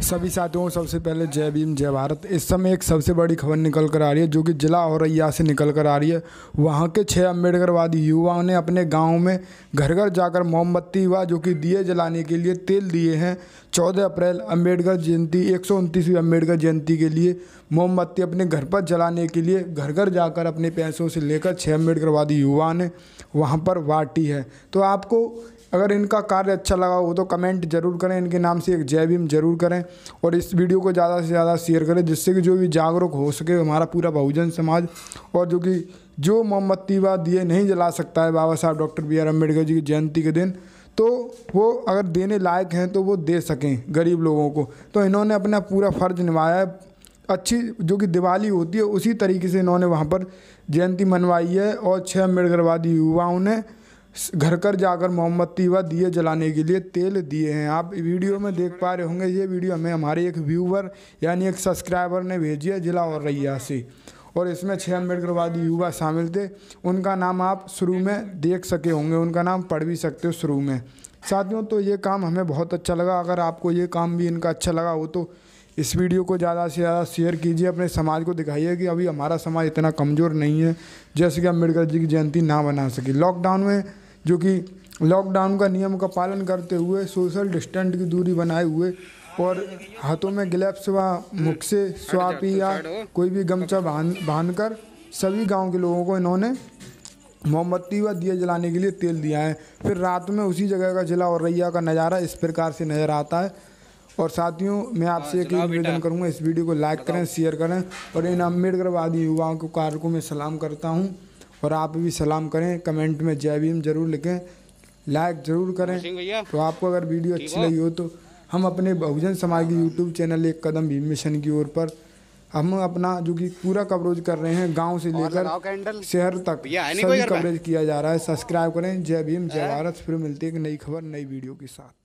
सभी साथियों सबसे पहले जय भीम जय भारत इस समय एक सबसे बड़ी खबर निकल कर आ रही है जो कि जिला औरैया से निकल कर आ रही है वहाँ के छः अम्बेडकरवादी युवाओं ने अपने गांव में घर घर जाकर मोमबत्ती व जो कि दिए जलाने के लिए तेल दिए हैं चौदह अप्रैल अम्बेडकर जयंती एक सौ अम्बेडकर जयंती के लिए मोमबत्ती अपने घर पर जलाने के लिए घर घर जाकर अपने पैसों से लेकर छः अम्बेडकरवादी युवा ने वहाँ पर वाटी है तो आपको अगर इनका कार्य अच्छा लगा हो तो कमेंट जरूर करें इनके नाम से एक जय भीम जरूर करें और इस वीडियो को ज़्यादा से ज़्यादा शेयर करें जिससे कि जो भी जागरूक हो सके हमारा पूरा बहुजन समाज और जो कि जो मोमबत्ती व दिए नहीं जला सकता है Baba Saheb doctor B R Ambedkar ji की जयंती के दिन तो वो अगर देने लायक हैं तो वो दे सकें गरीब लोगों को तो इन्होंने अपना पूरा फ़र्ज निभाया है अच्छी जो कि दिवाली होती है उसी तरीके से इन्होंने वहाँ पर जयंती मनवाई है और छः अम्बेडकरवादी युवाओं ने घर घर जाकर मोमबत्ती व दिए जलाने के लिए तेल दिए हैं आप वीडियो में देख पा रहे होंगे ये वीडियो हमें हमारे एक व्यूवर यानी एक सब्सक्राइबर ने भेजी है जिला और रैया से और इसमें छः अम्बेडकरवादी युवा शामिल थे उनका नाम आप शुरू में देख सके होंगे उनका नाम पढ़ भी सकते हो शुरू में साथियों तो ये काम हमें बहुत अच्छा लगा अगर आपको ये काम भी इनका अच्छा लगा हो तो इस वीडियो को ज़्यादा से ज़्यादा शेयर कीजिए अपने समाज को दिखाइए कि अभी हमारा समाज इतना कमज़ोर नहीं है जैसे कि अम्बेडकर जी की जयंती ना बना सके लॉकडाउन में जो कि लॉकडाउन का नियम का पालन करते हुए सोशल डिस्टेंस की दूरी बनाए हुए और हाथों में ग्लेब्स व मुख से स्वापी या कोई भी गमछा बांध बांध कर सभी गांव के लोगों को इन्होंने मोमबत्ती व दिया जलाने के लिए तेल दिया है फिर रात में उसी जगह का जिला और रैया का नज़ारा इस प्रकार से नज़र आता है और साथियों मैं हाँ, आपसे एक निवेदन करूँगा इस वीडियो को लाइक करें शेयर करें और इन अम्बेडकरवादी युवाओं के कार्य को मैं सलाम करता हूँ और आप भी सलाम करें कमेंट में जय भीम जरूर लिखें लाइक ज़रूर करें तो आपको अगर वीडियो अच्छी लगी हो तो हम अपने बहुजन समाज के यूट्यूब चैनल एक कदम भीम मिशन की ओर पर हम अपना जो कि पूरा कवरेज कर रहे हैं गांव से लेकर शहर तक सभी कवरेज किया जा रहा है सब्सक्राइब करें जय भीम जय भारत फिर मिलती है एक नई खबर नई वीडियो के साथ